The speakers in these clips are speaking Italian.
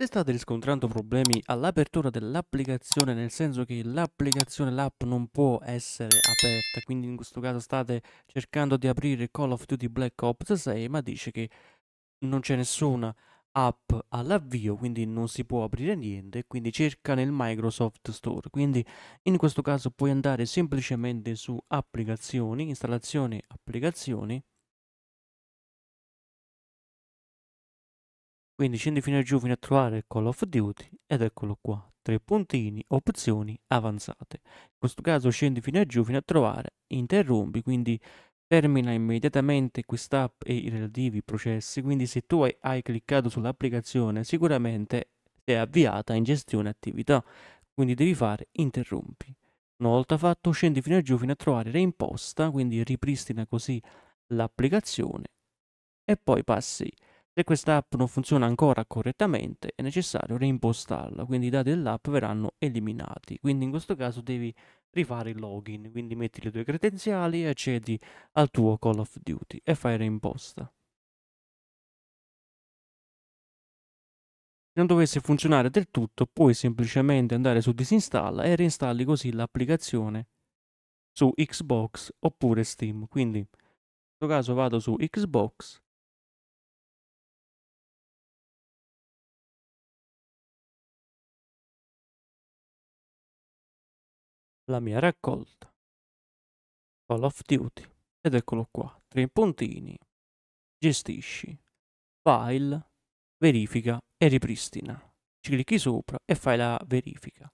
Se state riscontrando problemi all'apertura dell'applicazione, nel senso che l'applicazione, l'app non può essere aperta, quindi in questo caso state cercando di aprire Call of Duty Black Ops 6, ma dice che non c'è nessuna app all'avvio, quindi non si può aprire niente, quindi cerca nel Microsoft Store. Quindi in questo caso puoi andare semplicemente su applicazioni, installazione, applicazioni, Quindi scendi fino a giù fino a trovare Call of Duty ed eccolo qua. Tre puntini, opzioni avanzate. In questo caso scendi fino a giù fino a trovare interrompi, quindi termina immediatamente quest'app e i relativi processi. Quindi se tu hai, hai cliccato sull'applicazione sicuramente è avviata in gestione attività, quindi devi fare interrompi. Una volta fatto scendi fino a giù fino a trovare reimposta, quindi ripristina così l'applicazione e poi passi se questa app non funziona ancora correttamente è necessario reimpostarla, quindi i dati dell'app verranno eliminati. Quindi in questo caso devi rifare il login, quindi metti le tue credenziali e accedi al tuo Call of Duty e fai reimposta. Se non dovesse funzionare del tutto puoi semplicemente andare su disinstalla e reinstalli così l'applicazione su Xbox oppure Steam. Quindi in questo caso vado su Xbox la mia raccolta. Call of Duty. Ed eccolo qua. Tre puntini. Gestisci. File. Verifica e ripristina. Ci clicchi sopra e fai la verifica.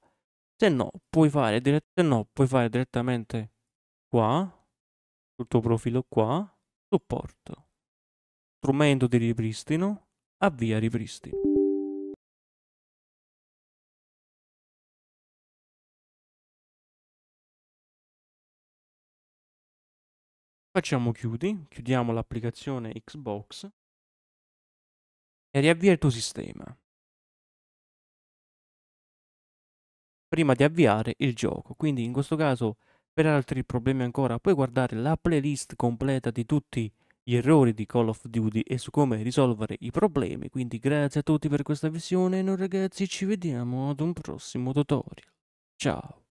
Se no, puoi fare, dirett no, puoi fare direttamente qua, sul tuo profilo qua, supporto, strumento di ripristino, avvia ripristino. Facciamo chiudi, chiudiamo l'applicazione Xbox e riavvia il tuo sistema. Prima di avviare il gioco, quindi in questo caso per altri problemi ancora puoi guardare la playlist completa di tutti gli errori di Call of Duty e su come risolvere i problemi. Quindi grazie a tutti per questa visione e noi ragazzi ci vediamo ad un prossimo tutorial. Ciao!